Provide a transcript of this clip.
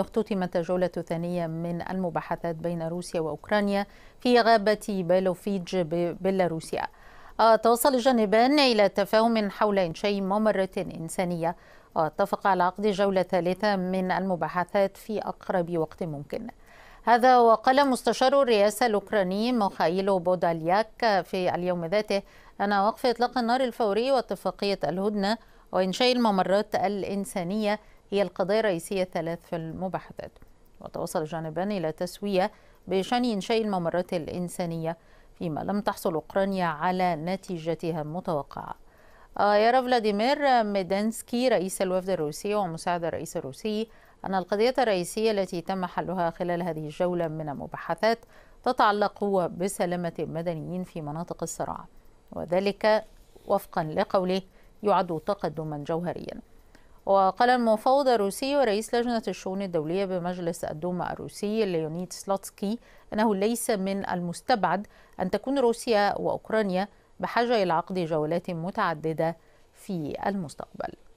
اختتمت جولة ثانية من المباحثات بين روسيا وأوكرانيا في غابة بيلوفيج ببيلاروسيا توصل الجانبان إلى تفاهم حول إنشاء ممرة إنسانية واتفق على عقد جولة ثالثة من المباحثات في أقرب وقت ممكن هذا وقال مستشار الرئاسة الأوكراني مخايلو بودالياك في اليوم ذاته أن وقف إطلاق النار الفوري واتفاقية الهدنة وإنشاء الممرات الإنسانية هي القضايا الرئيسية الثلاث في المباحثات وتوصل الجانبان إلى تسوية بشأن إنشاء الممرات الإنسانية فيما لم تحصل أوكرانيا على نتيجتها المتوقعة آه، يرى فلاديمير ميدانسكي رئيس الوفد الروسي ومساعد الرئيس الروسي أن القضية الرئيسية التي تم حلها خلال هذه الجولة من المباحثات تتعلق بسلامة المدنيين في مناطق الصراع وذلك وفقا لقوله يعد تقدما جوهريا وقال المفوض الروسي ورئيس لجنة الشؤون الدولية بمجلس الدوما الروسي ليونيد سلوتسكي أنه ليس من المستبعد أن تكون روسيا وأوكرانيا بحاجة إلى عقد جولات متعددة في المستقبل